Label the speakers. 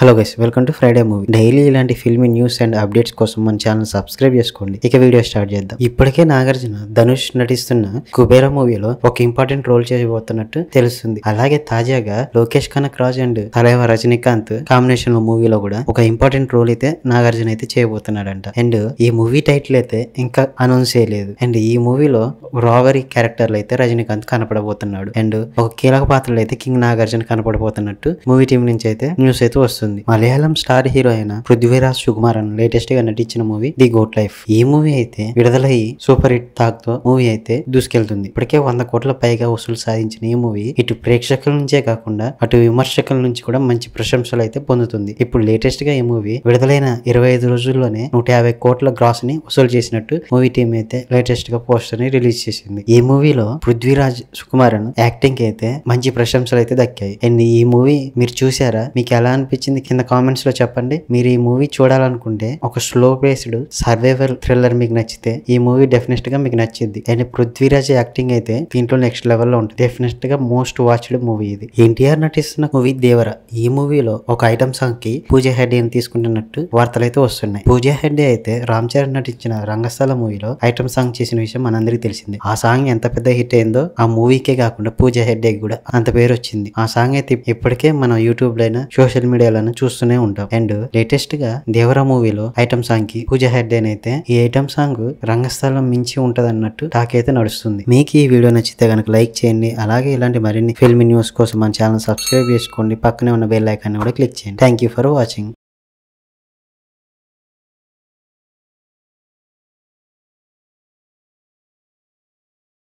Speaker 1: hello guys welcome to Friday movie daily ఇలాంటి filmy news and updates కోసం మన channel subscribe చేసుకోండి ఇక వీడియో స్టార్ట్ చేద్దాం ఇప్పటికే నాగార్జున ధనుష్ నటిస్తున్న కుబేర మూవీలో ఒక ఇంపార్టెంట్ రోల్ చేయబోతున్నట్టు తెలుస్తుంది అలాగే తాజాగా Lokesh Kanagaraj and Thalaiva Rajinikanth combination లో మూవీలో కూడా ఒక ఇంపార్టెంట్ రోల్ అయితే నాగార్జున అయితే చేయబోతున్నాడంట అండ్ ఈ మూవీ టైటిల్ అయితే ఇంకా అనౌన్స్ చేయలేదు అండ్ ఈ మూవీలో రావరీ క్యారెక్టర్లు అయితే రజనీకాంత్ కనపడబోతున్నాడు అండ్ ఒక కీలక పాత్రలు అయితే కింగ్ నాగార్జున కనపడబోతున్నట్టు మూవీ టీం నుంచి అయితే న్యూస్ అయితే వస్తుంది ఉంటుంది మలయాళం స్టార్ హీరో అయిన పృథ్వీరాజ్ సుకుమారన్ లేటెస్ట్ గా నటించిన మూవీ ది గోట్ లైఫ్ ఈ మూవీ అయితే విడుదలయ్యి సూపర్ హిట్ టాక్ తో మూవీ అయితే దూసుకెళ్తుంది ఇప్పటికే వంద కోట్ల పైగా వసూలు సాధించిన ఈ మూవీ ఇటు ప్రేక్షకుల నుంచే కాకుండా అటు విమర్శకుల నుంచి కూడా మంచి ప్రశంసలు అయితే పొందుతుంది ఇప్పుడు లేటెస్ట్ గా ఈ మూవీ విడుదలైన ఇరవై ఐదు రోజుల్లోనే నూట యాభై కోట్ల గ్రాస్ ని వసూలు చేసినట్టు మూవీ టీం అయితే లేటెస్ట్ గా పోస్టర్ ని రిలీజ్ చేసింది ఈ మూవీలో పృథ్వీరాజ్ సుకుమారన్ యాక్టింగ్ కి అయితే మంచి ప్రశంసలు అయితే దక్కాయి అండ్ ఈ మూవీ మీరు చూసారా మీకు ఎలా అనిపించింది కింద కామెంట్స్ లో చెప్పండి మీరు ఈ మూవీ చూడాలనుకుంటే ఒక స్లో పేస్డ్ సర్వైవల్ థ్రిల్లర్ మీకు నచ్చితే ఈ మూవీ డెఫినెట్ గా మీకు నచ్చింది అండ్ పృథ్వీరాజ్ యాక్టింగ్ అయితే దీంట్లో నెక్స్ట్ లెవెల్లో ఉంటుంది డెఫినెట్ గా మోస్ట్ వాచ్డ్ మూవీ ఇది ఎన్టీఆర్ నటిస్తున్న మూవీ దేవర ఈ మూవీలో ఒక ఐటమ్ సాంగ్ కి పూజ హెడ్డే అని తీసుకుంటున్నట్టు వార్తలు అయితే వస్తున్నాయి పూజ హెడ్డే అయితే రామ్ చరణ్ నటించిన రంగస్థల మూవీలో ఐటమ్ సాంగ్ చేసిన విషయం మనందరికీ తెలిసింది ఆ సాంగ్ ఎంత పెద్ద హిట్ అయిందో ఆ మూవీకే కాకుండా పూజ హెడ్డే కూడా అంత పేరు వచ్చింది ఆ సాంగ్ అయితే ఇప్పటికే మనం యూట్యూబ్ లో సోషల్ మీడియాలో వీడియోలను చూస్తూనే ఉంటాం అండ్ లేటెస్ట్ గా దేవరా మూవీలో ఐటమ్ సాంగ్ కి పూజ హెడ్ అయితే ఈ ఐటమ్ సాంగ్ రంగస్థలం మించి ఉంటది అన్నట్టు టాకైతే నడుస్తుంది మీకు ఈ వీడియో నచ్చితే కనుక లైక్ చేయండి అలాగే ఇలాంటి మరిన్ని ఫిల్మ్ న్యూస్ కోసం మన ఛానల్ సబ్స్క్రైబ్ చేసుకోండి పక్కనే ఉన్న బెల్ ఐకాన్ కూడా క్లిక్ చేయండి థ్యాంక్ ఫర్ వాచింగ్